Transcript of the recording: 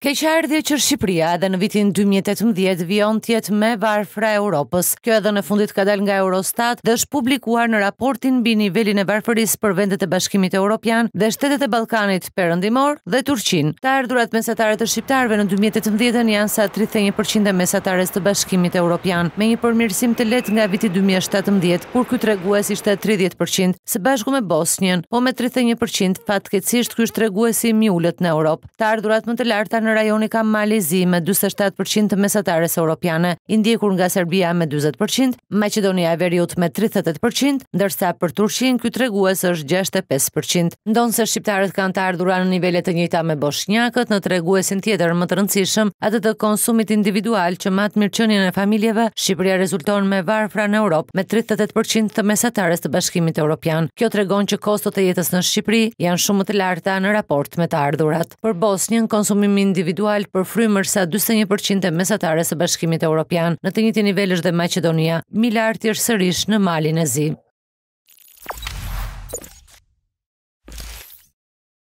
Ke që Shqipëria edhe në vitin 2018 vion tjetë me varfra e Europës. Kjo edhe në fundit ka dal nga Eurostat dhe është publikuar në raportin mbi nivelin e varfëris për vendet e bashkimit e Europian dhe shtetet e Balkanit për dhe Turqin. Ta ardhurat mesatare të Shqiptarve në 2018 janë sa 31% e mesatare të bashkimit e Europian, me një përmirësim të let nga viti 2017, kur këtë tregues ishte 30%, se bashku me Bosnjen, po me 31% fatke cishtë tregues i mjullet në Europë. Të ardhurat më të lartë në rajoni ka Malezi me 27% të mesatares europiane, indjekur nga Serbia me 20%, Macedonia e Veriut me 38%, ndërsa për Turqin këtë reguës është 65%. Ndonë se shqiptarët kanë të ardhura në nivellet të njëta me boshnjakët në të tjetër më të rëndësishëm, atë të konsumit individual që matë mirëqënjën e familjeve, Shqipëria rezulton me varfra në Europë me 38% të mesatares të bashkimit europian. Kjo të regon që kostot e jetës në Shqipëri janë shumë të larta në raport me të ardhurat. Për Bosnjën, konsumimin individual për frymër sa 41% e mesatare së bashkimit e Europian në të njëti nivel është dhe Macedonia, milartë i është sërish në malin e zi.